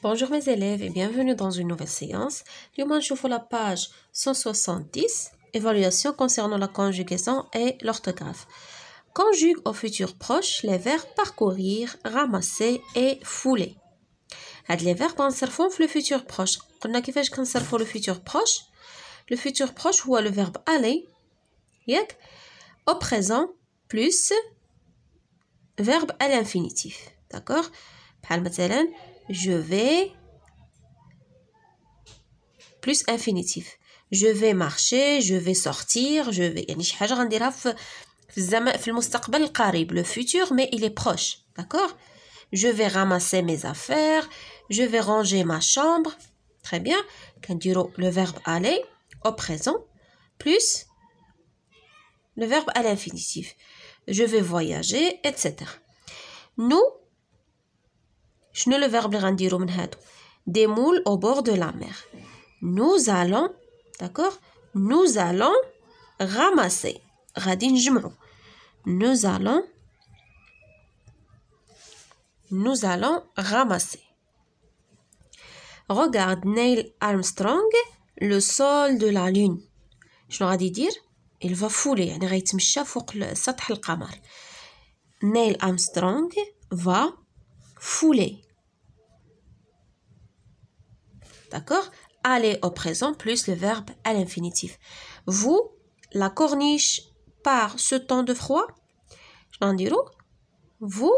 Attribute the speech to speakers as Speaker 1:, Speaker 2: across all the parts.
Speaker 1: Bonjour mes élèves et bienvenue dans une nouvelle séance. L'humain je vous la page 170, évaluation concernant la conjugaison et l'orthographe. Conjugue au futur proche les verbes parcourir, ramasser et fouler. verbes le futur proche. في futur proche بروش قلنا كيفاش كنصرفو le futur proche, le futur proche ou le verbe aller au présent plus verbe à l'infinitif d'accord je vais, plus infinitif. Je vais marcher, je vais sortir, je vais... يعني le futur mais il est proche d'accord je vais ramasser mes affaires je vais ranger ma chambre très bien le verbe aller au présent plus le verbe à l'infinitif je vais voyager etc nous je ne le verbe des moules au bord de la mer. Nous allons, d'accord, nous allons ramasser. nous allons, nous allons ramasser. Regarde Neil Armstrong, le sol de la Lune. Je ne pas dire, il va fouler. Néritim chafouq le Neil Armstrong va fouler. D'accord Allez au présent plus le verbe à l'infinitif. Vous, la corniche par ce temps de froid, vous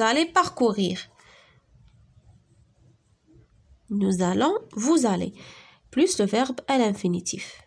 Speaker 1: allez parcourir. Nous allons, vous allez. Plus le verbe à l'infinitif.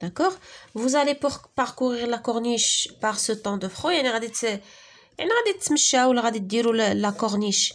Speaker 1: D'accord Vous allez parcourir la corniche par ce temps de froid. la corniche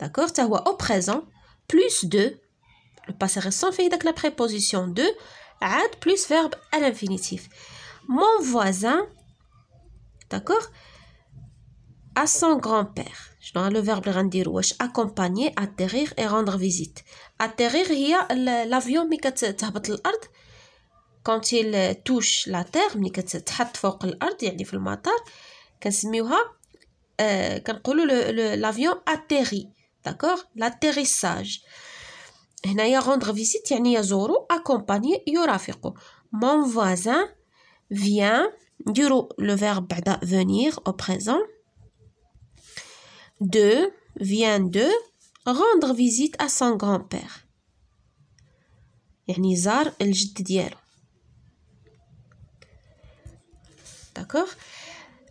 Speaker 1: D'accord au présent plus de le passé récent fait avec la préposition de ad plus verbe à l'infinitif. Mon voisin, d'accord À son grand-père. Je Le verbe rendir accompagner, atterrir et rendre visite. Atterrir, il y a l'avion quand il euh, touche la terre, ملي كتحط فوق الارض يعني في المطار كنسميوها كنقولوا l'avion atterrit D'accord L'atterrissage. هنايا rendre visite يعني يزورو accompagner يرافقو mon voisin vient نديرو le verbe venir au présent de vient de rendre visite à son grand-père يعني زار الجد ديالو d'accord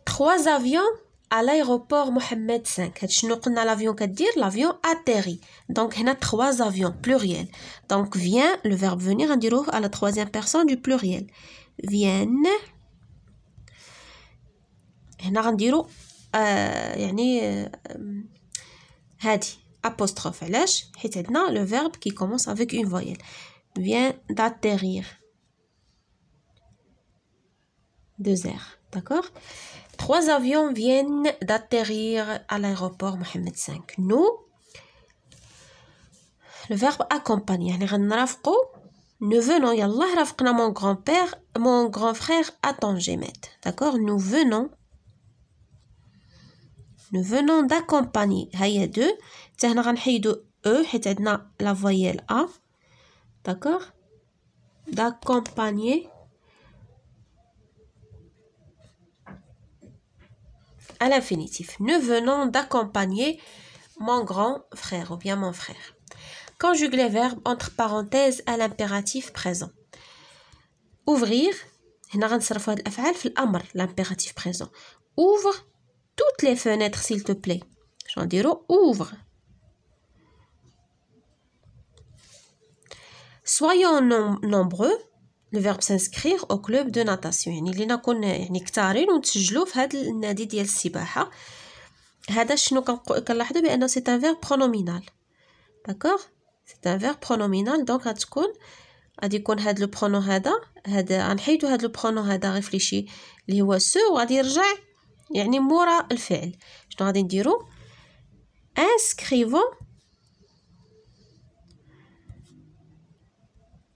Speaker 1: trois avions à l'aéroport Mohamed V هادشي شنو قلنا l'avion كدير l'avion atterrit donc هنا trois avions pluriel donc vient le verbe venir غنديروه à la troisième personne du pluriel viennent هنا غنديرو يعني آه apostrophe علاش حيت عندنا le verbe qui commence avec une voyelle vient d'atterrir deux airs. D'accord Trois avions viennent d'atterrir à l'aéroport Mohamed V. Nous, le verbe accompagner. Nous venons, Yallah rafqna mon grand-père, mon grand frère à Tangemet. D'accord Nous venons. Nous venons d'accompagner. Haya deux. E, la voyelle A. D'accord D'accompagner. à l'infinitif. Nous venons d'accompagner mon grand frère ou bien mon frère. Conjugue les verbes entre parenthèses à l'impératif présent. Ouvrir, l'impératif présent. Ouvre toutes les fenêtres s'il te plaît. J'en dirai ouvre. Soyons nombreux, لو فيرب سانسكريغ او كلوب دو ناتاسيون يعني لينا كنا يعني كتارين ونتسجلوا في هذا النادي ديال السباحه هذا شنو كنلاحظوا بان سي ان فيرب برونومينال داكوغ سي ان فيرب برونومينال دونك غتكون غادي يكون هاد لو برونو هذا هذا غنحيدو هاد لو برونو هذا غيفليشي اللي هو سو وغادي يرجع يعني مورا الفعل شنو غادي نديرو انسكريفون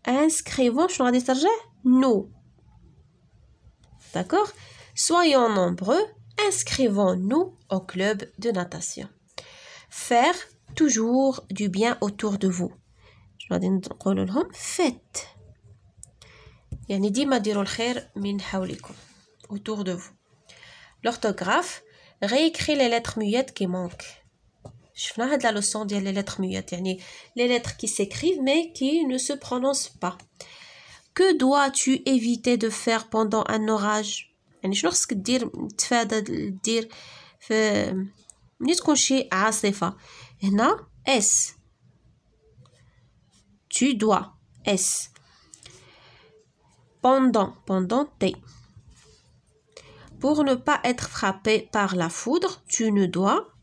Speaker 1: inscrivons sur nous d'accord soyons nombreux inscrivons-nous au club de natation faire toujours du bien autour de vous Je faites Yani autour de vous l'orthographe réécris les lettres muettes qui manquent شفنا هاد لا لوسون ديال لي لتر ميوت يعني لي لتر كي سيكريف مي كي نو سو que dois-tu éviter de faire pendant un orage يعني شنو خصك دير تفادى دير في ملي تكون شي عاصفه هنا tu dois s pendant pendant pour ne pas être frappé par la foudre tu ne dois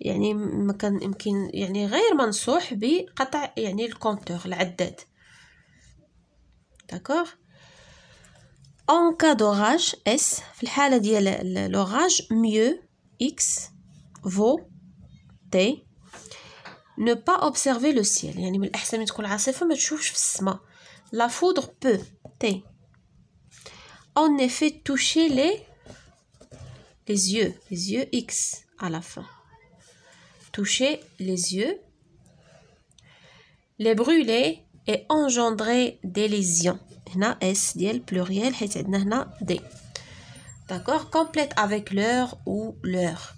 Speaker 1: يعني ما كان يمكن يعني غير منصوح بقطع يعني الكونتور العداد داكوغ اون كا دوغاج اس في الحاله ديال لوغاج ميو اكس فو تي نو با اوبسيرفي لو سيال يعني من الاحسن تكون العاصفه ما تشوفش في السماء لا فودغ بو تي اون افي توشي لي لي زيو لي زيو اكس على la toucher les yeux, les brûler et engendrer des lésions. S diel pluriel hna D. D'accord Complète avec l'heure ou l'heure.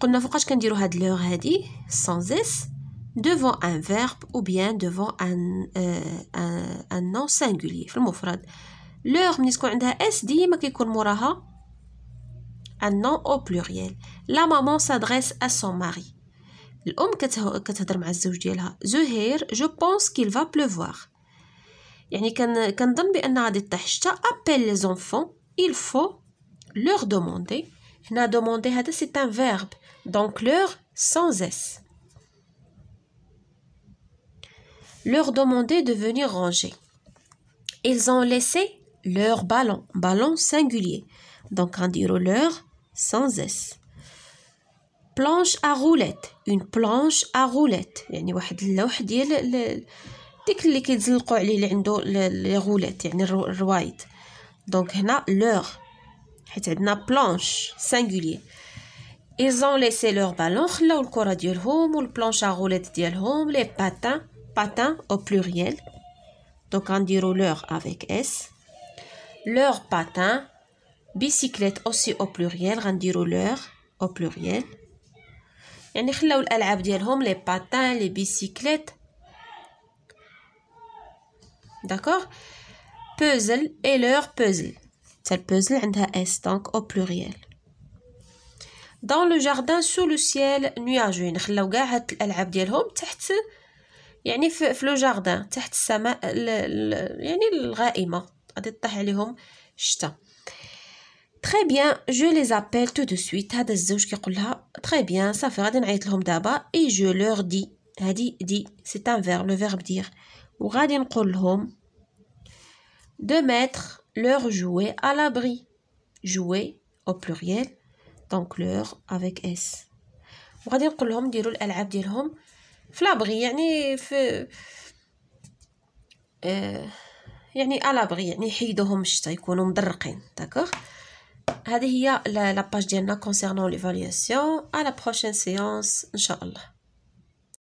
Speaker 1: قلنا فوقاش كنديرو هاد لور sans s devant un verbe ou bien devant un euh, un, nom singulier في المفرد leur, ملي تكون عندها اس ديما كيكون موراها un nom au pluriel la maman s'adresse à son mari. L'homme كتهضر مع الزوج ديالها زهير جو بونس كيل فا بلوفوار يعني les كنظن il faut leur demander Leur demander verbe. C'est un verbe, leur sans s leur demander de venir ranger ils ont laissé leur ballon ballon singulier donc on dit leur sans s Planche à roulette, une planche à roulettes. cest Donc, leur. l'heure. planche singulier, Ils ont laissé leur ballon. planche à roulettes, les patins. Patins au pluriel. Donc, on dit avec S. Leur patin. Bicyclette aussi au pluriel. On dit au pluriel. يعني خلاو الالعاب ديالهم لي باتان لي بيسيكليت داكوغ بوزل اي لور بوزل تاع البوزل عندها اس دونك او بلوريال دون لو جاردان سو لو سيال نياجو يعني خلاو كاع هاد الالعاب ديالهم تحت يعني في, في لو جاردان تحت السماء ل... ل... يعني الغائمه غادي طيح عليهم الشتا Très bien, je les appelle tout de suite. هذا الزوج très bien, ça fait, غادي نعيط لهم دابا je leur leur dis. هادي دي un verbe, verbe, de mettre leur jouet à l'abri. Jouet au pluriel, donc leur avec S. وغادي نقول لهم ديروا الالعاب ديالهم في لابري يعني في هذه la page concernant l'évaluation à la prochaine séance, inshallah.